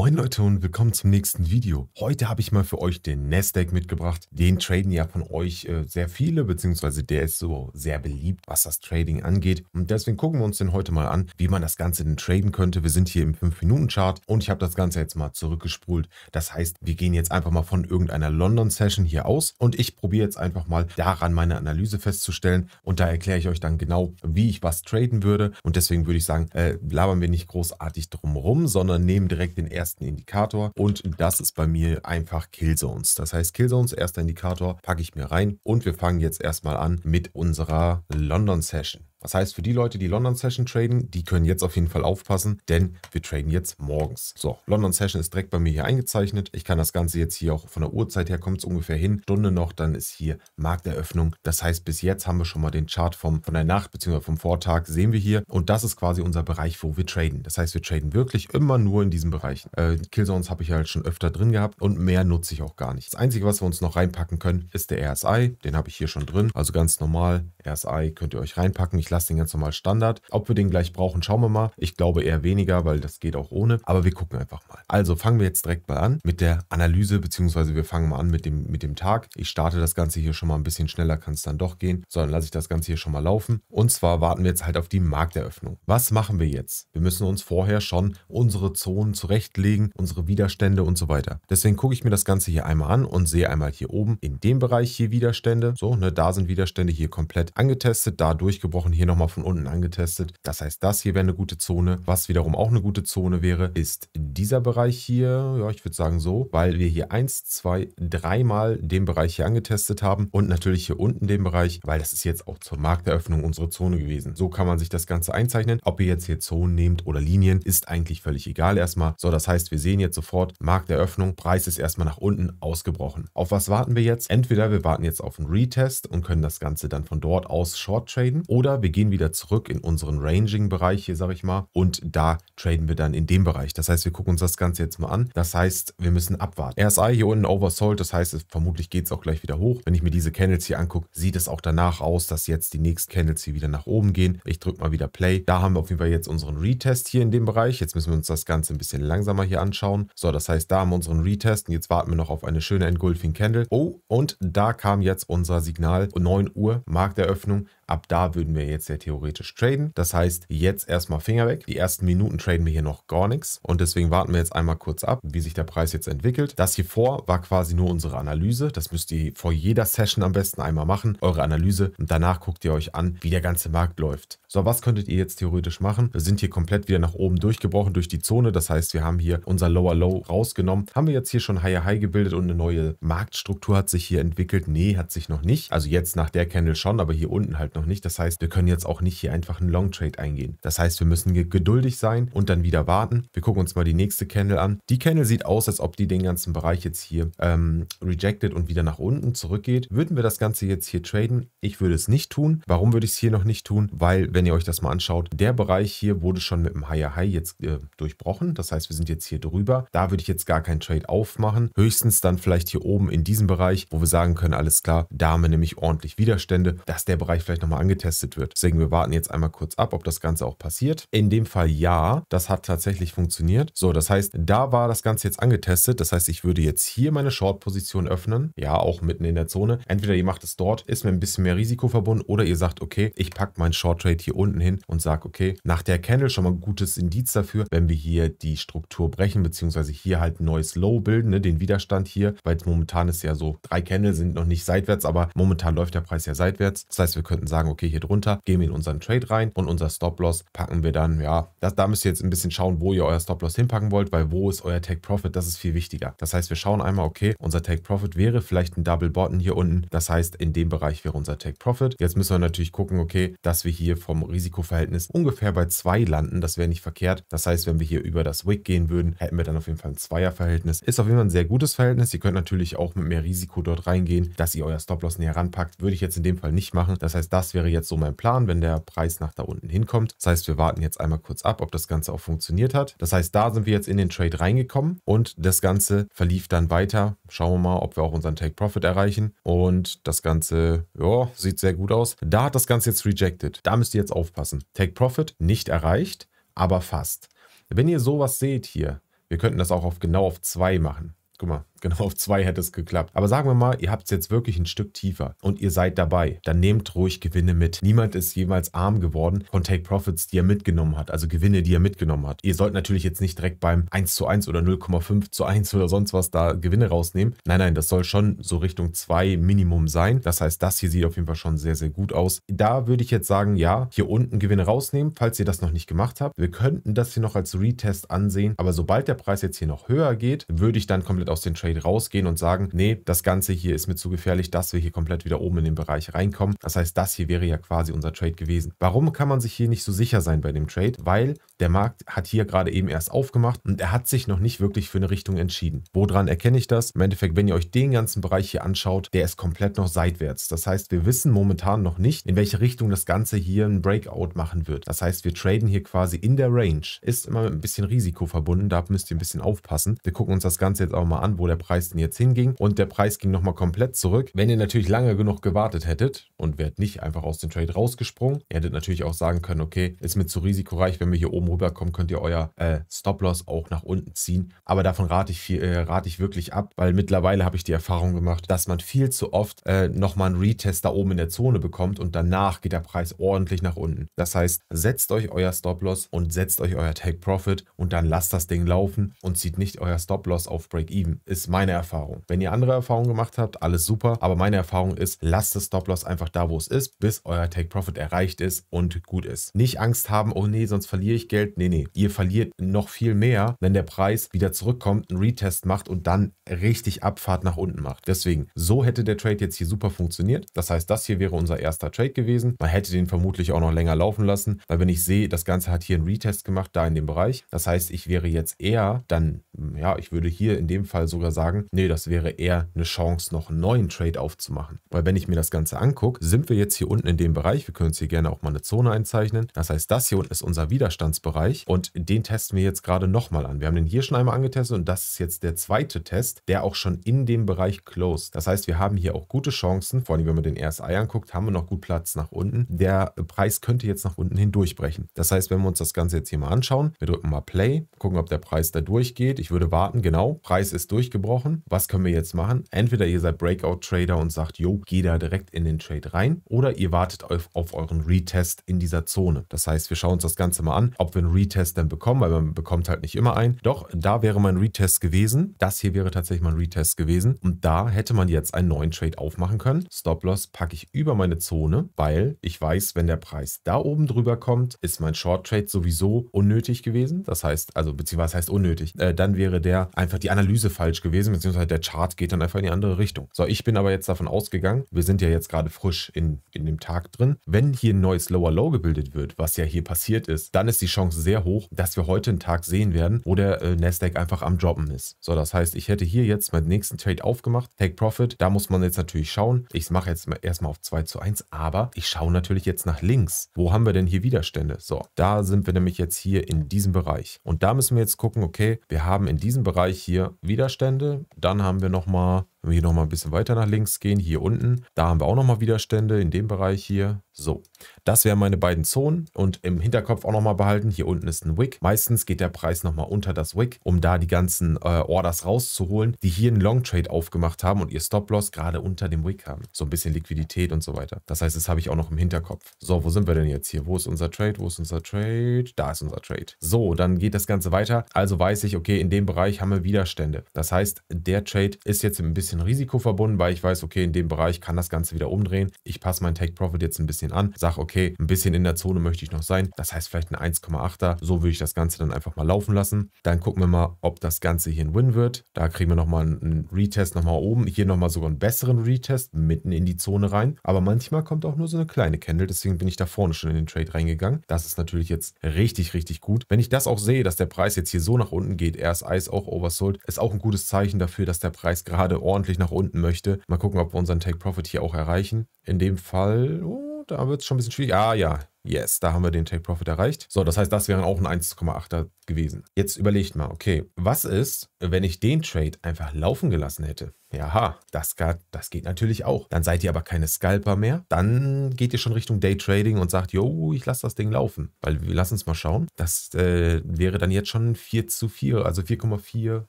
Moin Leute und willkommen zum nächsten Video. Heute habe ich mal für euch den Nasdaq mitgebracht. Den traden ja von euch äh, sehr viele, beziehungsweise der ist so sehr beliebt, was das Trading angeht. Und deswegen gucken wir uns den heute mal an, wie man das Ganze denn traden könnte. Wir sind hier im 5-Minuten-Chart und ich habe das Ganze jetzt mal zurückgespult. Das heißt, wir gehen jetzt einfach mal von irgendeiner London-Session hier aus und ich probiere jetzt einfach mal daran meine Analyse festzustellen. Und da erkläre ich euch dann genau, wie ich was traden würde. Und deswegen würde ich sagen, äh, labern wir nicht großartig drum sondern nehmen direkt den ersten ersten Indikator und das ist bei mir einfach Killzones. Das heißt, Killzones, erster Indikator, packe ich mir rein und wir fangen jetzt erstmal an mit unserer London Session. Das heißt, für die Leute, die London Session traden, die können jetzt auf jeden Fall aufpassen, denn wir traden jetzt morgens. So, London Session ist direkt bei mir hier eingezeichnet. Ich kann das Ganze jetzt hier auch von der Uhrzeit her, kommt es ungefähr hin. Stunde noch, dann ist hier Markteröffnung. Das heißt, bis jetzt haben wir schon mal den Chart vom, von der Nacht bzw. vom Vortag, sehen wir hier. Und das ist quasi unser Bereich, wo wir traden. Das heißt, wir traden wirklich immer nur in diesen Bereichen. Äh, Killzones habe ich halt schon öfter drin gehabt und mehr nutze ich auch gar nicht. Das Einzige, was wir uns noch reinpacken können, ist der RSI. Den habe ich hier schon drin. Also ganz normal RSI könnt ihr euch reinpacken. Ich lasse den ganz normal Standard. Ob wir den gleich brauchen, schauen wir mal. Ich glaube eher weniger, weil das geht auch ohne. Aber wir gucken einfach mal. Also fangen wir jetzt direkt mal an mit der Analyse, beziehungsweise wir fangen mal an mit dem, mit dem Tag. Ich starte das Ganze hier schon mal ein bisschen schneller, kann es dann doch gehen. So, dann lasse ich das Ganze hier schon mal laufen. Und zwar warten wir jetzt halt auf die Markteröffnung. Was machen wir jetzt? Wir müssen uns vorher schon unsere Zonen zurechtlegen, unsere Widerstände und so weiter. Deswegen gucke ich mir das Ganze hier einmal an und sehe einmal hier oben in dem Bereich hier Widerstände. So, ne, da sind Widerstände hier komplett angetestet, da durchgebrochen, hier nochmal von unten angetestet. Das heißt, das hier wäre eine gute Zone. Was wiederum auch eine gute Zone wäre, ist dieser Bereich hier. Ja, ich würde sagen so, weil wir hier 1, 2, 3 mal den Bereich hier angetestet haben und natürlich hier unten den Bereich, weil das ist jetzt auch zur Markteröffnung unsere Zone gewesen. So kann man sich das Ganze einzeichnen. Ob ihr jetzt hier Zonen nehmt oder Linien, ist eigentlich völlig egal erstmal. So, das heißt, wir sehen jetzt sofort Markteröffnung, Preis ist erstmal nach unten ausgebrochen. Auf was warten wir jetzt? Entweder wir warten jetzt auf einen Retest und können das Ganze dann von dort Short aus Short traden oder wir gehen wieder zurück in unseren Ranging-Bereich hier, sage ich mal, und da traden wir dann in dem Bereich. Das heißt, wir gucken uns das Ganze jetzt mal an. Das heißt, wir müssen abwarten. RSI hier unten oversold, das heißt, vermutlich geht es auch gleich wieder hoch. Wenn ich mir diese Candles hier angucke, sieht es auch danach aus, dass jetzt die nächsten Candles hier wieder nach oben gehen. Ich drücke mal wieder Play. Da haben wir auf jeden Fall jetzt unseren Retest hier in dem Bereich. Jetzt müssen wir uns das Ganze ein bisschen langsamer hier anschauen. So, das heißt, da haben wir unseren Retest und jetzt warten wir noch auf eine schöne Engulfing Candle. Oh, und da kam jetzt unser Signal. 9 Uhr, Markt der Eröffnung Ab da würden wir jetzt ja theoretisch traden. Das heißt, jetzt erstmal Finger weg. Die ersten Minuten traden wir hier noch gar nichts. Und deswegen warten wir jetzt einmal kurz ab, wie sich der Preis jetzt entwickelt. Das hier vor war quasi nur unsere Analyse. Das müsst ihr vor jeder Session am besten einmal machen, eure Analyse. Und danach guckt ihr euch an, wie der ganze Markt läuft. So, was könntet ihr jetzt theoretisch machen? Wir sind hier komplett wieder nach oben durchgebrochen durch die Zone. Das heißt, wir haben hier unser Lower Low rausgenommen. Haben wir jetzt hier schon Higher High gebildet und eine neue Marktstruktur hat sich hier entwickelt? Nee, hat sich noch nicht. Also jetzt nach der Candle schon, aber hier unten halt noch noch nicht. Das heißt, wir können jetzt auch nicht hier einfach einen Long Trade eingehen. Das heißt, wir müssen geduldig sein und dann wieder warten. Wir gucken uns mal die nächste Candle an. Die Candle sieht aus, als ob die den ganzen Bereich jetzt hier ähm, rejected und wieder nach unten zurückgeht. Würden wir das Ganze jetzt hier traden? Ich würde es nicht tun. Warum würde ich es hier noch nicht tun? Weil, wenn ihr euch das mal anschaut, der Bereich hier wurde schon mit dem Higher High jetzt äh, durchbrochen. Das heißt, wir sind jetzt hier drüber. Da würde ich jetzt gar keinen Trade aufmachen. Höchstens dann vielleicht hier oben in diesem Bereich, wo wir sagen können, alles klar, da haben wir nämlich ordentlich Widerstände, dass der Bereich vielleicht noch nochmal angetestet wird. Deswegen, wir warten jetzt einmal kurz ab, ob das Ganze auch passiert. In dem Fall ja, das hat tatsächlich funktioniert. So, das heißt, da war das Ganze jetzt angetestet. Das heißt, ich würde jetzt hier meine Short-Position öffnen. Ja, auch mitten in der Zone. Entweder ihr macht es dort, ist mir ein bisschen mehr Risiko verbunden oder ihr sagt, okay, ich packe meinen Short-Trade hier unten hin und sage, okay, nach der Candle schon mal ein gutes Indiz dafür, wenn wir hier die Struktur brechen, beziehungsweise hier halt ein neues Low bilden, ne, den Widerstand hier, weil momentan ist ja so, drei Candle sind noch nicht seitwärts, aber momentan läuft der Preis ja seitwärts. Das heißt, wir könnten sagen, okay, hier drunter gehen wir in unseren Trade rein und unser Stop-Loss packen wir dann, ja, das, da müsst ihr jetzt ein bisschen schauen, wo ihr euer Stop-Loss hinpacken wollt, weil wo ist euer Take-Profit, das ist viel wichtiger. Das heißt, wir schauen einmal, okay, unser Take-Profit wäre vielleicht ein Double-Bottom hier unten, das heißt, in dem Bereich wäre unser Take-Profit. Jetzt müssen wir natürlich gucken, okay, dass wir hier vom Risikoverhältnis ungefähr bei 2 landen, das wäre nicht verkehrt. Das heißt, wenn wir hier über das Wick gehen würden, hätten wir dann auf jeden Fall ein Zweierverhältnis. Ist auf jeden Fall ein sehr gutes Verhältnis. Ihr könnt natürlich auch mit mehr Risiko dort reingehen, dass ihr euer Stop-Loss näher ranpackt. Würde ich jetzt in dem Fall nicht machen. Das heißt, da das wäre jetzt so mein Plan, wenn der Preis nach da unten hinkommt. Das heißt, wir warten jetzt einmal kurz ab, ob das Ganze auch funktioniert hat. Das heißt, da sind wir jetzt in den Trade reingekommen und das Ganze verlief dann weiter. Schauen wir mal, ob wir auch unseren Take Profit erreichen. Und das Ganze, ja, sieht sehr gut aus. Da hat das Ganze jetzt rejected. Da müsst ihr jetzt aufpassen. Take Profit nicht erreicht, aber fast. Wenn ihr sowas seht hier, wir könnten das auch auf genau auf 2 machen. Guck mal, Genau auf zwei hätte es geklappt. Aber sagen wir mal, ihr habt es jetzt wirklich ein Stück tiefer und ihr seid dabei. Dann nehmt ruhig Gewinne mit. Niemand ist jemals arm geworden von Take Profits, die er mitgenommen hat. Also Gewinne, die er mitgenommen hat. Ihr sollt natürlich jetzt nicht direkt beim 1 zu 1 oder 0,5 zu 1 oder sonst was da Gewinne rausnehmen. Nein, nein, das soll schon so Richtung 2 Minimum sein. Das heißt, das hier sieht auf jeden Fall schon sehr, sehr gut aus. Da würde ich jetzt sagen, ja, hier unten Gewinne rausnehmen, falls ihr das noch nicht gemacht habt. Wir könnten das hier noch als Retest ansehen. Aber sobald der Preis jetzt hier noch höher geht, würde ich dann komplett aus den Trades Trade rausgehen und sagen, nee, das Ganze hier ist mir zu gefährlich, dass wir hier komplett wieder oben in den Bereich reinkommen. Das heißt, das hier wäre ja quasi unser Trade gewesen. Warum kann man sich hier nicht so sicher sein bei dem Trade? Weil der Markt hat hier gerade eben erst aufgemacht und er hat sich noch nicht wirklich für eine Richtung entschieden. Woran erkenne ich das? Im Endeffekt, wenn ihr euch den ganzen Bereich hier anschaut, der ist komplett noch seitwärts. Das heißt, wir wissen momentan noch nicht, in welche Richtung das Ganze hier ein Breakout machen wird. Das heißt, wir traden hier quasi in der Range. Ist immer mit ein bisschen Risiko verbunden, da müsst ihr ein bisschen aufpassen. Wir gucken uns das Ganze jetzt auch mal an, wo der Preis denn jetzt hinging. Und der Preis ging nochmal komplett zurück. Wenn ihr natürlich lange genug gewartet hättet und wärt nicht einfach aus dem Trade rausgesprungen, ihr hättet natürlich auch sagen können, okay, ist mir zu risikoreich, wenn wir hier oben rüberkommen, könnt ihr euer äh, Stop-Loss auch nach unten ziehen. Aber davon rate ich, viel, äh, rate ich wirklich ab, weil mittlerweile habe ich die Erfahrung gemacht, dass man viel zu oft äh, nochmal einen Retest da oben in der Zone bekommt und danach geht der Preis ordentlich nach unten. Das heißt, setzt euch euer Stop-Loss und setzt euch euer Take-Profit und dann lasst das Ding laufen und zieht nicht euer Stop-Loss auf Break-Even. Ist meine Erfahrung. Wenn ihr andere Erfahrungen gemacht habt, alles super. Aber meine Erfahrung ist, lasst das Stop-Loss einfach da, wo es ist, bis euer Take-Profit erreicht ist und gut ist. Nicht Angst haben, oh nee, sonst verliere ich Geld. Nee, nee, ihr verliert noch viel mehr, wenn der Preis wieder zurückkommt, einen Retest macht und dann richtig Abfahrt nach unten macht. Deswegen, so hätte der Trade jetzt hier super funktioniert. Das heißt, das hier wäre unser erster Trade gewesen. Man hätte den vermutlich auch noch länger laufen lassen, weil wenn ich sehe, das Ganze hat hier einen Retest gemacht, da in dem Bereich. Das heißt, ich wäre jetzt eher dann, ja, ich würde hier in dem Fall sogar sagen, sagen, nee, das wäre eher eine Chance, noch einen neuen Trade aufzumachen. Weil wenn ich mir das Ganze angucke, sind wir jetzt hier unten in dem Bereich, wir können uns hier gerne auch mal eine Zone einzeichnen. Das heißt, das hier unten ist unser Widerstandsbereich und den testen wir jetzt gerade nochmal an. Wir haben den hier schon einmal angetestet und das ist jetzt der zweite Test, der auch schon in dem Bereich closed. Das heißt, wir haben hier auch gute Chancen, vor allem wenn man den RSI anguckt, haben wir noch gut Platz nach unten. Der Preis könnte jetzt nach unten hindurchbrechen. Das heißt, wenn wir uns das Ganze jetzt hier mal anschauen, wir drücken mal Play, gucken, ob der Preis da durchgeht. Ich würde warten, genau, Preis ist durchgebrochen eingebrochen. Was können wir jetzt machen? Entweder ihr seid Breakout-Trader und sagt, jo, geh da direkt in den Trade rein oder ihr wartet auf, auf euren Retest in dieser Zone. Das heißt, wir schauen uns das Ganze mal an, ob wir einen Retest dann bekommen, weil man bekommt halt nicht immer einen. Doch, da wäre mein Retest gewesen. Das hier wäre tatsächlich mein Retest gewesen und da hätte man jetzt einen neuen Trade aufmachen können. Stop-Loss packe ich über meine Zone, weil ich weiß, wenn der Preis da oben drüber kommt, ist mein Short-Trade sowieso unnötig gewesen. Das heißt, also, beziehungsweise heißt unnötig. Äh, dann wäre der einfach die Analyse falsch gewesen gewesen, beziehungsweise der Chart geht dann einfach in die andere Richtung. So, ich bin aber jetzt davon ausgegangen, wir sind ja jetzt gerade frisch in, in dem Tag drin. Wenn hier ein neues Lower Low gebildet wird, was ja hier passiert ist, dann ist die Chance sehr hoch, dass wir heute einen Tag sehen werden, wo der äh, Nasdaq einfach am Droppen ist. So, das heißt, ich hätte hier jetzt meinen nächsten Trade aufgemacht, Take Profit, da muss man jetzt natürlich schauen. Ich mache jetzt erstmal auf 2 zu 1, aber ich schaue natürlich jetzt nach links. Wo haben wir denn hier Widerstände? So, da sind wir nämlich jetzt hier in diesem Bereich. Und da müssen wir jetzt gucken, okay, wir haben in diesem Bereich hier Widerstände, Ende. Dann haben wir nochmal wenn wir hier nochmal ein bisschen weiter nach links gehen, hier unten, da haben wir auch nochmal Widerstände in dem Bereich hier. So, das wären meine beiden Zonen und im Hinterkopf auch nochmal behalten, hier unten ist ein Wick. Meistens geht der Preis nochmal unter das Wick, um da die ganzen äh, Orders rauszuholen, die hier einen Long Trade aufgemacht haben und ihr Stop-Loss gerade unter dem Wick haben. So ein bisschen Liquidität und so weiter. Das heißt, das habe ich auch noch im Hinterkopf. So, wo sind wir denn jetzt hier? Wo ist unser Trade? Wo ist unser Trade? Da ist unser Trade. So, dann geht das Ganze weiter. Also weiß ich, okay, in dem Bereich haben wir Widerstände. Das heißt, der Trade ist jetzt ein bisschen bisschen Risiko verbunden, weil ich weiß, okay, in dem Bereich kann das Ganze wieder umdrehen. Ich passe mein Take Profit jetzt ein bisschen an, sage, okay, ein bisschen in der Zone möchte ich noch sein. Das heißt vielleicht ein 1,8er. So würde ich das Ganze dann einfach mal laufen lassen. Dann gucken wir mal, ob das Ganze hier ein Win wird. Da kriegen wir nochmal einen Retest nochmal oben. Hier nochmal sogar einen besseren Retest mitten in die Zone rein. Aber manchmal kommt auch nur so eine kleine Candle. Deswegen bin ich da vorne schon in den Trade reingegangen. Das ist natürlich jetzt richtig, richtig gut. Wenn ich das auch sehe, dass der Preis jetzt hier so nach unten geht, er ist Eis auch oversold, ist auch ein gutes Zeichen dafür, dass der Preis gerade ordentlich ordentlich nach unten möchte. Mal gucken, ob wir unseren Take Profit hier auch erreichen. In dem Fall, oh, da wird es schon ein bisschen schwierig. Ah ja, Yes, da haben wir den Take Profit erreicht. So, das heißt, das wären auch ein 1,8er gewesen. Jetzt überlegt mal, okay, was ist, wenn ich den Trade einfach laufen gelassen hätte? Jaha, das, das geht natürlich auch. Dann seid ihr aber keine Scalper mehr. Dann geht ihr schon Richtung Daytrading und sagt, yo, ich lasse das Ding laufen. Weil wir lassen es mal schauen. Das äh, wäre dann jetzt schon 4 zu 4, also 4,4,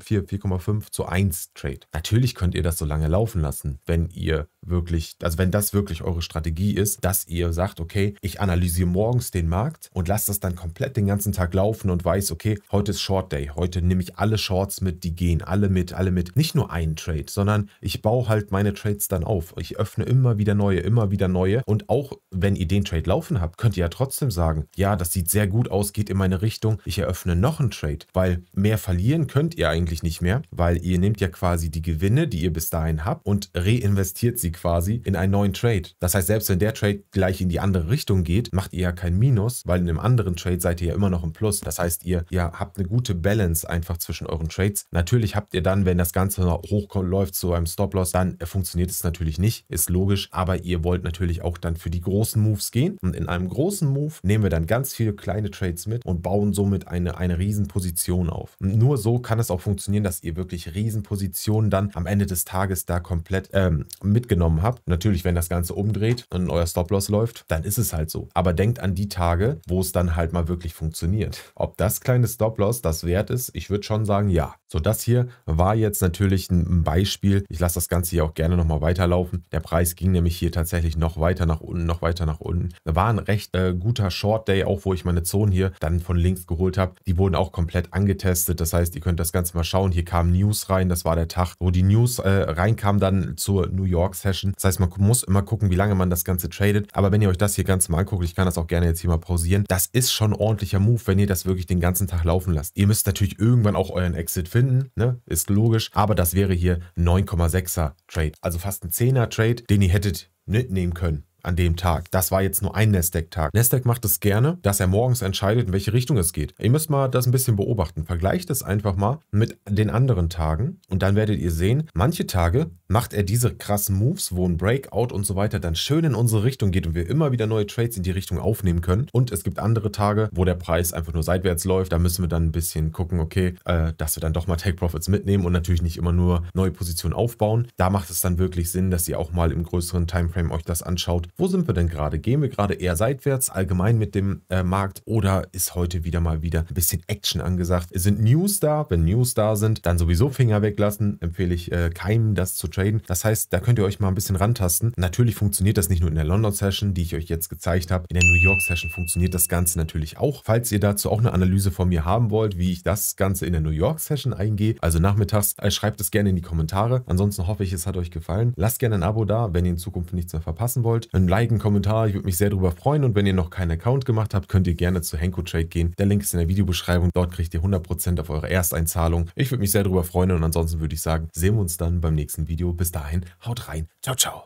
4,5 zu 1 Trade. Natürlich könnt ihr das so lange laufen lassen, wenn ihr wirklich, also wenn das wirklich eure Strategie ist, dass ihr sagt, okay, ich analysiere analysiere morgens den Markt und lasse das dann komplett den ganzen Tag laufen und weiß, okay, heute ist Short Day, heute nehme ich alle Shorts mit, die gehen, alle mit, alle mit. Nicht nur einen Trade, sondern ich baue halt meine Trades dann auf. Ich öffne immer wieder neue, immer wieder neue. Und auch wenn ihr den Trade laufen habt, könnt ihr ja trotzdem sagen, ja, das sieht sehr gut aus, geht in meine Richtung, ich eröffne noch einen Trade, weil mehr verlieren könnt ihr eigentlich nicht mehr, weil ihr nehmt ja quasi die Gewinne, die ihr bis dahin habt und reinvestiert sie quasi in einen neuen Trade. Das heißt, selbst wenn der Trade gleich in die andere Richtung geht, macht ihr ja kein Minus, weil in einem anderen Trade seid ihr ja immer noch im Plus. Das heißt, ihr, ihr habt eine gute Balance einfach zwischen euren Trades. Natürlich habt ihr dann, wenn das Ganze noch hochläuft zu einem Stop-Loss, dann äh, funktioniert es natürlich nicht, ist logisch, aber ihr wollt natürlich auch dann für die großen Moves gehen und in einem großen Move nehmen wir dann ganz viele kleine Trades mit und bauen somit eine, eine Riesenposition auf. Und nur so kann es auch funktionieren, dass ihr wirklich Riesenpositionen dann am Ende des Tages da komplett ähm, mitgenommen habt. Natürlich, wenn das Ganze umdreht und euer Stop-Loss läuft, dann ist es halt so. Aber aber denkt an die Tage, wo es dann halt mal wirklich funktioniert. Ob das kleine Stop-Loss das wert ist, ich würde schon sagen, ja. So, das hier war jetzt natürlich ein Beispiel. Ich lasse das Ganze hier auch gerne nochmal weiterlaufen. Der Preis ging nämlich hier tatsächlich noch weiter nach unten, noch weiter nach unten. War ein recht äh, guter Short Day, auch wo ich meine Zonen hier dann von links geholt habe. Die wurden auch komplett angetestet. Das heißt, ihr könnt das Ganze mal schauen. Hier kamen News rein. Das war der Tag, wo die News äh, reinkam dann zur New York Session. Das heißt, man muss immer gucken, wie lange man das Ganze tradet. Aber wenn ihr euch das hier ganz mal anguckt, ich ich kann das auch gerne jetzt hier mal pausieren. Das ist schon ein ordentlicher Move, wenn ihr das wirklich den ganzen Tag laufen lasst. Ihr müsst natürlich irgendwann auch euren Exit finden, ne? ist logisch. Aber das wäre hier 9,6er Trade. Also fast ein 10er Trade, den ihr hättet mitnehmen können an dem Tag. Das war jetzt nur ein Nasdaq-Tag. Nasdaq macht es gerne, dass er morgens entscheidet, in welche Richtung es geht. Ihr müsst mal das ein bisschen beobachten. Vergleicht es einfach mal mit den anderen Tagen und dann werdet ihr sehen, manche Tage macht er diese krassen Moves, wo ein Breakout und so weiter dann schön in unsere Richtung geht und wir immer wieder neue Trades in die Richtung aufnehmen können. Und es gibt andere Tage, wo der Preis einfach nur seitwärts läuft. Da müssen wir dann ein bisschen gucken, okay, äh, dass wir dann doch mal Take Profits mitnehmen und natürlich nicht immer nur neue Positionen aufbauen. Da macht es dann wirklich Sinn, dass ihr auch mal im größeren Timeframe euch das anschaut wo sind wir denn gerade? Gehen wir gerade eher seitwärts allgemein mit dem äh, Markt oder ist heute wieder mal wieder ein bisschen Action angesagt? Sind News da? Wenn News da sind, dann sowieso Finger weglassen. Empfehle ich äh, keinem, das zu traden. Das heißt, da könnt ihr euch mal ein bisschen rantasten. Natürlich funktioniert das nicht nur in der London Session, die ich euch jetzt gezeigt habe. In der New York Session funktioniert das Ganze natürlich auch. Falls ihr dazu auch eine Analyse von mir haben wollt, wie ich das Ganze in der New York Session eingehe, also nachmittags, äh, schreibt es gerne in die Kommentare. Ansonsten hoffe ich, es hat euch gefallen. Lasst gerne ein Abo da, wenn ihr in Zukunft nichts mehr verpassen wollt. Und einem Like, einen Kommentar. Ich würde mich sehr darüber freuen. Und wenn ihr noch keinen Account gemacht habt, könnt ihr gerne zu Henko Trade gehen. Der Link ist in der Videobeschreibung. Dort kriegt ihr 100% auf eure Ersteinzahlung. Ich würde mich sehr darüber freuen. Und ansonsten würde ich sagen, sehen wir uns dann beim nächsten Video. Bis dahin, haut rein. Ciao, ciao.